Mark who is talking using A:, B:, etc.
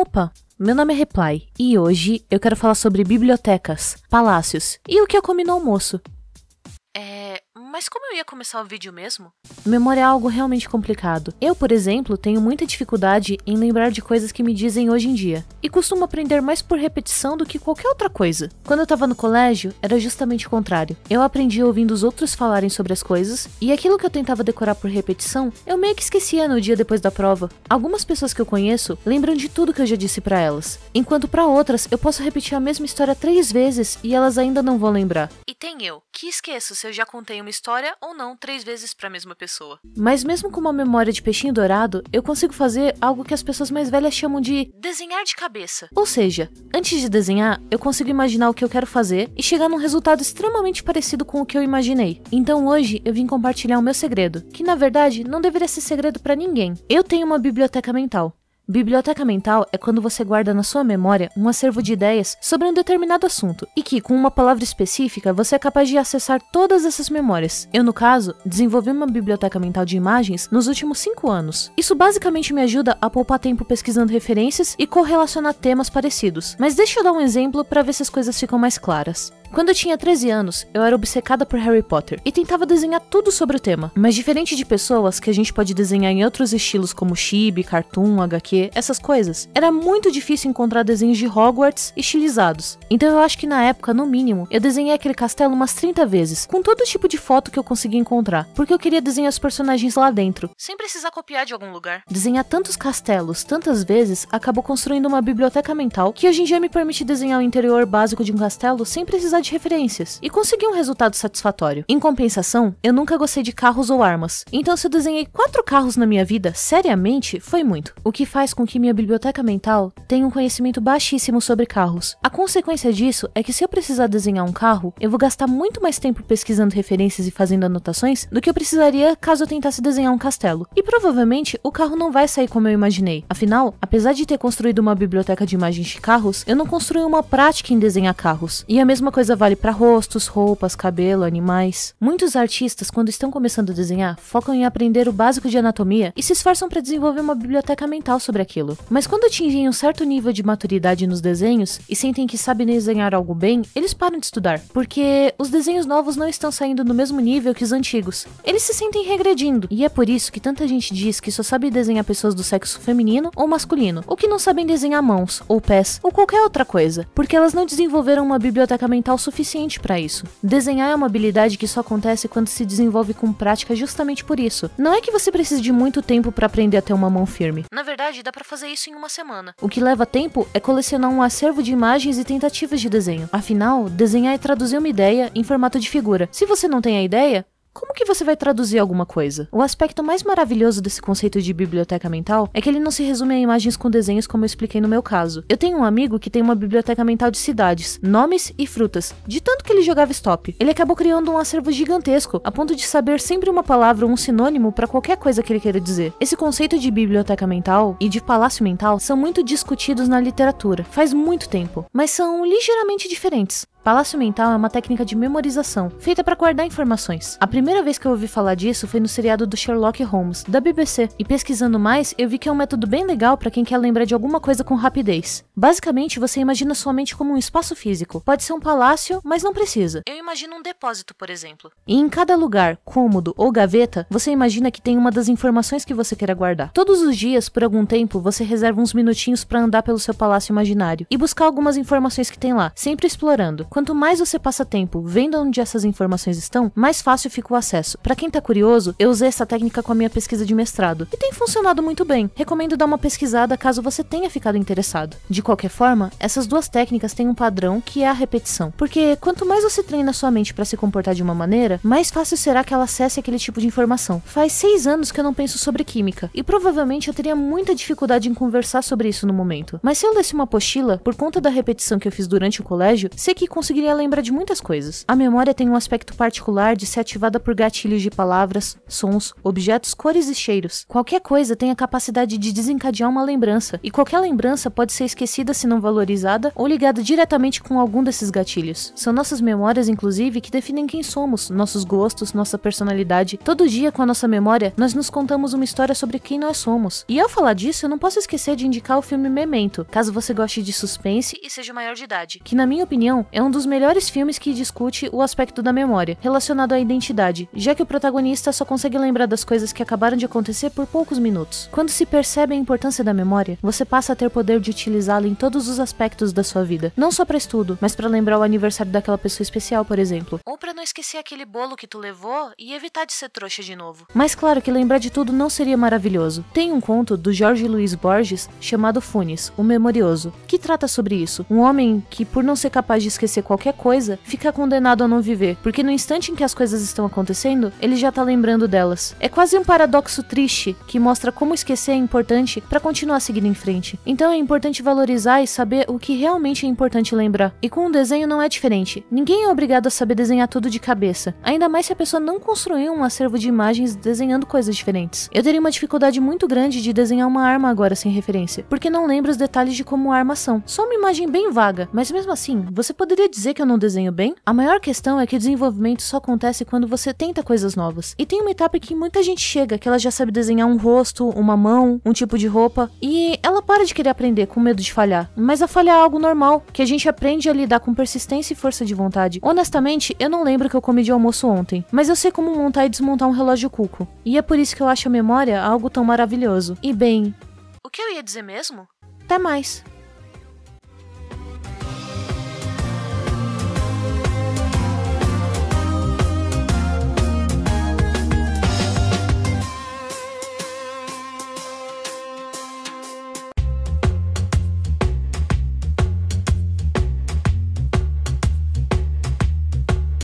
A: Opa, meu nome é Reply e hoje eu quero falar sobre bibliotecas, palácios e o que eu é comi no almoço. É, mas como eu ia começar o vídeo mesmo? Memória é algo realmente complicado. Eu, por exemplo, tenho muita dificuldade em lembrar de coisas que me dizem hoje em dia. E costumo aprender mais por repetição do que qualquer outra coisa. Quando eu tava no colégio, era justamente o contrário. Eu aprendi ouvindo os outros falarem sobre as coisas, e aquilo que eu tentava decorar por repetição, eu meio que esquecia no dia depois da prova. Algumas pessoas que eu conheço lembram de tudo que eu já disse para elas, enquanto para outras eu posso repetir a mesma história três vezes e elas ainda não vão lembrar. E tem eu, que esqueço se eu já contei uma uma história ou não três vezes para a mesma pessoa. Mas mesmo com uma memória de peixinho dourado, eu consigo fazer algo que as pessoas mais velhas chamam de desenhar de cabeça. Ou seja, antes de desenhar, eu consigo imaginar o que eu quero fazer e chegar num resultado extremamente parecido com o que eu imaginei. Então hoje eu vim compartilhar o meu segredo, que na verdade não deveria ser segredo para ninguém. Eu tenho uma biblioteca mental. Biblioteca mental é quando você guarda na sua memória um acervo de ideias sobre um determinado assunto e que, com uma palavra específica, você é capaz de acessar todas essas memórias. Eu, no caso, desenvolvi uma biblioteca mental de imagens nos últimos cinco anos. Isso basicamente me ajuda a poupar tempo pesquisando referências e correlacionar temas parecidos. Mas deixa eu dar um exemplo para ver se as coisas ficam mais claras. Quando eu tinha 13 anos, eu era obcecada por Harry Potter e tentava desenhar tudo sobre o tema. Mas diferente de pessoas que a gente pode desenhar em outros estilos como chibi, cartoon, HQ, essas coisas, era muito difícil encontrar desenhos de Hogwarts estilizados. Então eu acho que na época, no mínimo, eu desenhei aquele castelo umas 30 vezes, com todo tipo de foto que eu conseguia encontrar, porque eu queria desenhar os personagens lá dentro, sem precisar copiar de algum lugar. Desenhar tantos castelos tantas vezes acabou construindo uma biblioteca mental que hoje em dia me permite desenhar o interior básico de um castelo sem precisar precisar de referências e consegui um resultado satisfatório. Em compensação, eu nunca gostei de carros ou armas, então se eu desenhei quatro carros na minha vida, seriamente, foi muito. O que faz com que minha biblioteca mental tenha um conhecimento baixíssimo sobre carros. A consequência disso é que se eu precisar desenhar um carro, eu vou gastar muito mais tempo pesquisando referências e fazendo anotações do que eu precisaria caso eu tentasse desenhar um castelo. E provavelmente o carro não vai sair como eu imaginei. Afinal, apesar de ter construído uma biblioteca de imagens de carros, eu não construí uma prática em desenhar carros. E a mesma coisa coisa vale para rostos, roupas, cabelo, animais. Muitos artistas, quando estão começando a desenhar, focam em aprender o básico de anatomia e se esforçam para desenvolver uma biblioteca mental sobre aquilo. Mas quando atingem um certo nível de maturidade nos desenhos e sentem que sabem desenhar algo bem, eles param de estudar, porque os desenhos novos não estão saindo no mesmo nível que os antigos. Eles se sentem regredindo, e é por isso que tanta gente diz que só sabe desenhar pessoas do sexo feminino ou masculino, ou que não sabem desenhar mãos, ou pés, ou qualquer outra coisa, porque elas não desenvolveram uma biblioteca mental o suficiente para isso. Desenhar é uma habilidade que só acontece quando se desenvolve com prática justamente por isso. Não é que você precise de muito tempo para aprender a ter uma mão firme. Na verdade, dá para fazer isso em uma semana. O que leva tempo é colecionar um acervo de imagens e tentativas de desenho. Afinal, desenhar é traduzir uma ideia em formato de figura. Se você não tem a ideia, como que você vai traduzir alguma coisa? O aspecto mais maravilhoso desse conceito de biblioteca mental é que ele não se resume a imagens com desenhos, como eu expliquei no meu caso. Eu tenho um amigo que tem uma biblioteca mental de cidades, nomes e frutas, de tanto que ele jogava stop. Ele acabou criando um acervo gigantesco, a ponto de saber sempre uma palavra ou um sinônimo para qualquer coisa que ele queira dizer. Esse conceito de biblioteca mental e de palácio mental são muito discutidos na literatura, faz muito tempo, mas são ligeiramente diferentes. Palácio mental é uma técnica de memorização, feita para guardar informações. A primeira vez que eu ouvi falar disso foi no seriado do Sherlock Holmes, da BBC, e pesquisando mais, eu vi que é um método bem legal para quem quer lembrar de alguma coisa com rapidez. Basicamente, você imagina sua mente como um espaço físico. Pode ser um palácio, mas não precisa. Eu imagino um depósito, por exemplo. E em cada lugar, cômodo ou gaveta, você imagina que tem uma das informações que você queira guardar. Todos os dias, por algum tempo, você reserva uns minutinhos para andar pelo seu palácio imaginário e buscar algumas informações que tem lá, sempre explorando quanto mais você passa tempo vendo onde essas informações estão, mais fácil fica o acesso. Para quem tá curioso, eu usei essa técnica com a minha pesquisa de mestrado e tem funcionado muito bem. Recomendo dar uma pesquisada caso você tenha ficado interessado. De qualquer forma, essas duas técnicas têm um padrão que é a repetição, porque quanto mais você treina sua mente para se comportar de uma maneira, mais fácil será que ela acesse aquele tipo de informação. Faz seis anos que eu não penso sobre química e provavelmente eu teria muita dificuldade em conversar sobre isso no momento. Mas se eu lesse uma apostila por conta da repetição que eu fiz durante o colégio, sei que com conseguiria lembrar de muitas coisas. A memória tem um aspecto particular de ser ativada por gatilhos de palavras, sons, objetos, cores e cheiros. Qualquer coisa tem a capacidade de desencadear uma lembrança, e qualquer lembrança pode ser esquecida se não valorizada ou ligada diretamente com algum desses gatilhos. São nossas memórias, inclusive, que definem quem somos, nossos gostos, nossa personalidade. Todo dia, com a nossa memória, nós nos contamos uma história sobre quem nós somos. E ao falar disso, eu não posso esquecer de indicar o filme Memento, caso você goste de suspense e seja maior de idade, que, na minha opinião, é um um dos melhores filmes que discute o aspecto da memória, relacionado à identidade, já que o protagonista só consegue lembrar das coisas que acabaram de acontecer por poucos minutos. Quando se percebe a importância da memória, você passa a ter poder de utilizá-la em todos os aspectos da sua vida, não só para estudo, mas para lembrar o aniversário daquela pessoa especial, por exemplo, ou para não esquecer aquele bolo que tu levou e evitar de ser trouxa de novo. Mas claro que lembrar de tudo não seria maravilhoso. Tem um conto do Jorge Luiz Borges chamado Funes, o Memorioso, que trata sobre isso. Um homem que por não ser capaz de esquecer acontecer qualquer coisa, fica condenado a não viver, porque no instante em que as coisas estão acontecendo, ele já tá lembrando delas. É quase um paradoxo triste que mostra como esquecer é importante para continuar seguindo em frente. Então é importante valorizar e saber o que realmente é importante lembrar. E com um desenho não é diferente. Ninguém é obrigado a saber desenhar tudo de cabeça, ainda mais se a pessoa não construiu um acervo de imagens desenhando coisas diferentes. Eu teria uma dificuldade muito grande de desenhar uma arma agora sem referência, porque não lembro os detalhes de como a arma são. Só uma imagem bem vaga, mas mesmo assim, você poderia dizer que eu não desenho bem? A maior questão é que o desenvolvimento só acontece quando você tenta coisas novas. E tem uma etapa em que muita gente chega, que ela já sabe desenhar um rosto, uma mão, um tipo de roupa, e ela para de querer aprender com medo de falhar. Mas a falha é algo normal, que a gente aprende a lidar com persistência e força de vontade. Honestamente, eu não lembro que eu comi de almoço ontem, mas eu sei como montar e desmontar um relógio cuco. E é por isso que eu acho a memória algo tão maravilhoso. E bem, o que eu ia dizer mesmo? Até mais!